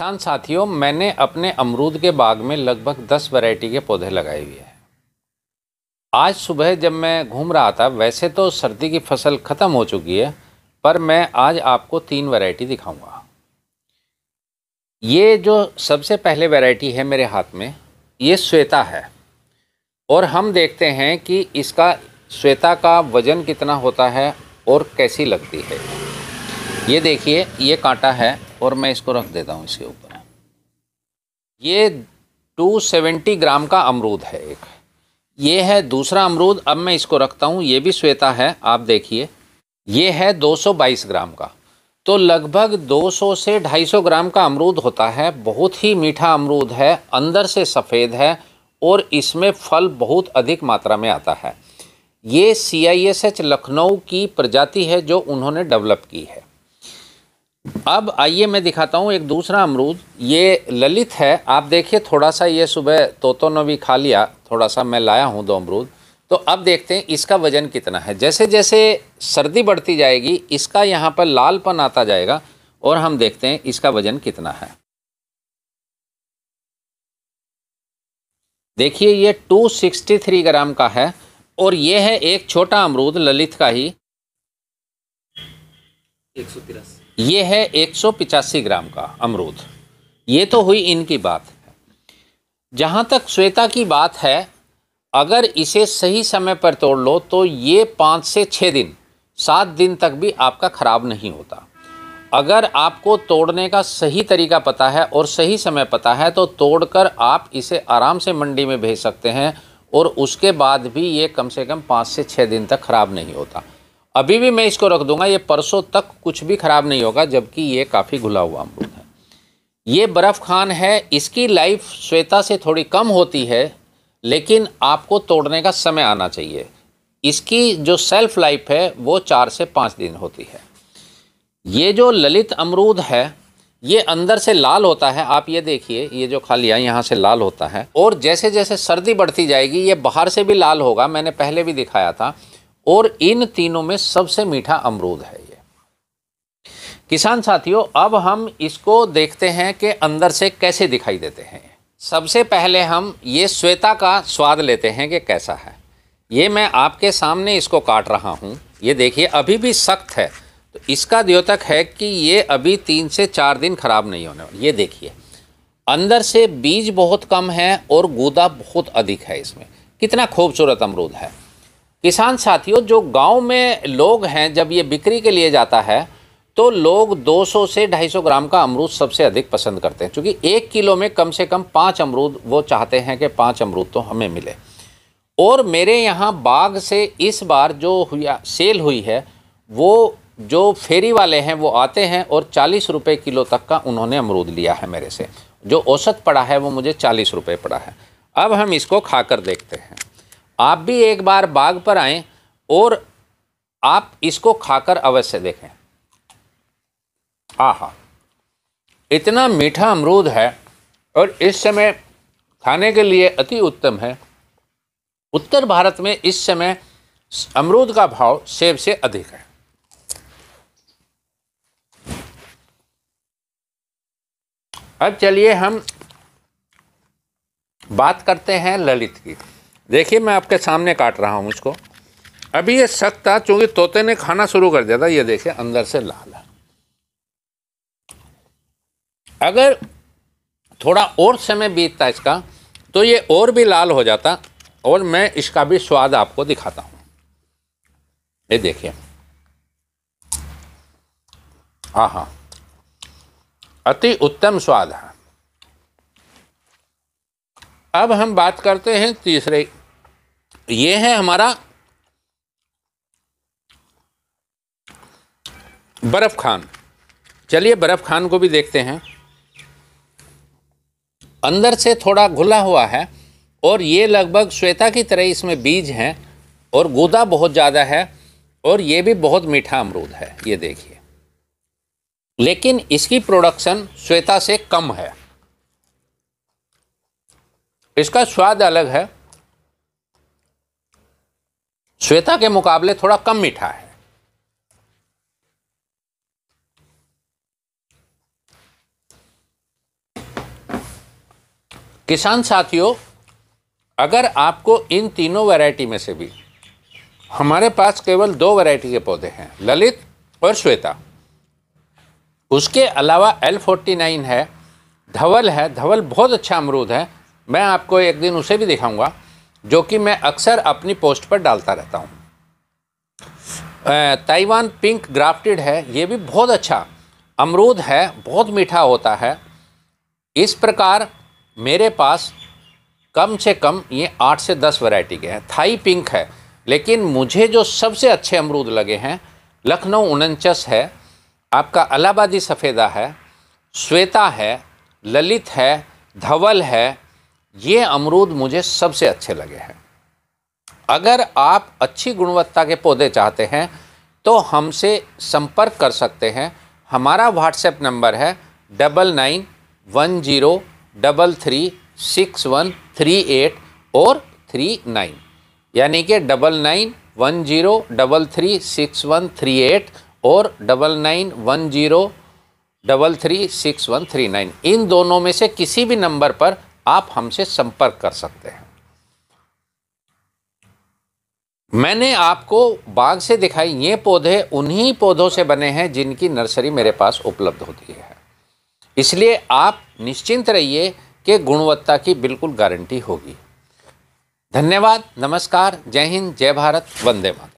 किसान साथियों मैंने अपने अमरूद के बाग में लगभग दस वैरायटी के पौधे लगाए हुए हैं आज सुबह जब मैं घूम रहा था वैसे तो सर्दी की फसल ख़त्म हो चुकी है पर मैं आज आपको तीन वैरायटी दिखाऊंगा ये जो सबसे पहले वैरायटी है मेरे हाथ में ये श्वेता है और हम देखते हैं कि इसका श्वेता का वज़न कितना होता है और कैसी लगती है ये देखिए ये कांटा है और मैं इसको रख देता हूँ इसके ऊपर ये 270 ग्राम का अमरूद है एक ये है दूसरा अमरूद अब मैं इसको रखता हूँ ये भी श्वेता है आप देखिए ये है 222 ग्राम का तो लगभग 200 से 250 ग्राम का अमरूद होता है बहुत ही मीठा अमरूद है अंदर से सफ़ेद है और इसमें फल बहुत अधिक मात्रा में आता है ये सी लखनऊ की प्रजाति है जो उन्होंने डेवलप की है अब आइए मैं दिखाता हूँ एक दूसरा अमरूद ये ललित है आप देखिए थोड़ा सा ये सुबह तोतों ने भी खा लिया थोड़ा सा मैं लाया हूँ दो अमरूद तो अब देखते हैं इसका वज़न कितना है जैसे जैसे सर्दी बढ़ती जाएगी इसका यहाँ पर लालपन आता जाएगा और हम देखते हैं इसका वज़न कितना है देखिए ये 263 ग्राम का है और ये है एक छोटा अमरूद ललित का ही एक सौ तिरासी ये है एक ग्राम का अमरूद ये तो हुई इनकी बात जहाँ तक श्वेता की बात है अगर इसे सही समय पर तोड़ लो तो ये पाँच से छः दिन सात दिन तक भी आपका ख़राब नहीं होता अगर आपको तोड़ने का सही तरीका पता है और सही समय पता है तो तोड़कर आप इसे आराम से मंडी में भेज सकते हैं और उसके बाद भी ये कम से कम पाँच से छः दिन तक ख़राब नहीं होता अभी भी मैं इसको रख दूंगा ये परसों तक कुछ भी ख़राब नहीं होगा जबकि ये काफ़ी घुला हुआ अमरूद है ये बर्फ़ खान है इसकी लाइफ श्वेता से थोड़ी कम होती है लेकिन आपको तोड़ने का समय आना चाहिए इसकी जो सेल्फ लाइफ है वो चार से पाँच दिन होती है ये जो ललित अमरूद है ये अंदर से लाल होता है आप ये देखिए ये जो खालियाँ यहाँ से लाल होता है और जैसे जैसे सर्दी बढ़ती जाएगी ये बाहर से भी लाल होगा मैंने पहले भी दिखाया था और इन तीनों में सबसे मीठा अमरूद है ये किसान साथियों अब हम इसको देखते हैं कि अंदर से कैसे दिखाई देते हैं सबसे पहले हम ये श्वेता का स्वाद लेते हैं कि कैसा है ये मैं आपके सामने इसको काट रहा हूँ ये देखिए अभी भी सख्त है तो इसका द्योतक है कि ये अभी तीन से चार दिन खराब नहीं होने वाला ये देखिए अंदर से बीज बहुत कम है और गूदा बहुत अधिक है इसमें कितना खूबसूरत अमरूद है किसान साथियों जो गांव में लोग हैं जब ये बिक्री के लिए जाता है तो लोग 200 से 250 ग्राम का अमरूद सबसे अधिक पसंद करते हैं क्योंकि एक किलो में कम से कम पाँच अमरूद वो चाहते हैं कि पाँच अमरूद तो हमें मिले और मेरे यहाँ बाग से इस बार जो हुआ सेल हुई है वो जो फेरी वाले हैं वो आते हैं और चालीस रुपये किलो तक का उन्होंने अमरूद लिया है मेरे से जो औसत पड़ा है वो मुझे चालीस रुपये पड़ा है अब हम इसको खाकर देखते हैं आप भी एक बार बाग पर आए और आप इसको खाकर अवश्य देखें आहा इतना मीठा अमरूद है और इस समय खाने के लिए अति उत्तम है उत्तर भारत में इस समय अमरूद का भाव सेब से अधिक है अब चलिए हम बात करते हैं ललित की देखिए मैं आपके सामने काट रहा हूँ उसको अभी ये सख्त था चूँकि तोते ने खाना शुरू कर दिया था ये देखिए अंदर से लाल है अगर थोड़ा और समय बीतता इसका तो ये और भी लाल हो जाता और मैं इसका भी स्वाद आपको दिखाता हूँ ये देखिए हाँ हाँ अति उत्तम स्वाद है अब हम बात करते हैं तीसरे ये है हमारा बर्फ़ खान चलिए बर्फ़ खान को भी देखते हैं अंदर से थोड़ा घुला हुआ है और ये लगभग श्वेता की तरह इसमें बीज हैं और गुदा बहुत ज़्यादा है और ये भी बहुत मीठा अमरूद है ये देखिए लेकिन इसकी प्रोडक्शन श्वेता से कम है इसका स्वाद अलग है श्वेता के मुकाबले थोड़ा कम मीठा है किसान साथियों अगर आपको इन तीनों वैरायटी में से भी हमारे पास केवल दो वैरायटी के पौधे हैं ललित और श्वेता उसके अलावा एल फोर्टी नाइन है धवल है धवल बहुत अच्छा अमरूद है मैं आपको एक दिन उसे भी दिखाऊंगा जो कि मैं अक्सर अपनी पोस्ट पर डालता रहता हूँ ताइवान पिंक ग्राफ्टेड है ये भी बहुत अच्छा अमरूद है बहुत मीठा होता है इस प्रकार मेरे पास कम से कम ये आठ से दस वैरायटी के हैं थाई पिंक है लेकिन मुझे जो सबसे अच्छे अमरूद लगे हैं लखनऊ उनचस है आपका अलाहाबादी सफ़ेदा है श्वेता है ललित है धवल है ये अमरूद मुझे सबसे अच्छे लगे हैं अगर आप अच्छी गुणवत्ता के पौधे चाहते हैं तो हमसे संपर्क कर सकते हैं हमारा व्हाट्सएप नंबर है double nine one zero double three six one three eight और थ्री नाइन यानी कि double nine one zero double three six one three eight और double nine one zero double three six one three nine इन दोनों में से किसी भी नंबर पर आप हमसे संपर्क कर सकते हैं मैंने आपको बाग से दिखाई ये पौधे उन्हीं पौधों से बने हैं जिनकी नर्सरी मेरे पास उपलब्ध होती है इसलिए आप निश्चिंत रहिए कि गुणवत्ता की बिल्कुल गारंटी होगी धन्यवाद नमस्कार जय हिंद जय भारत वंदे मातरम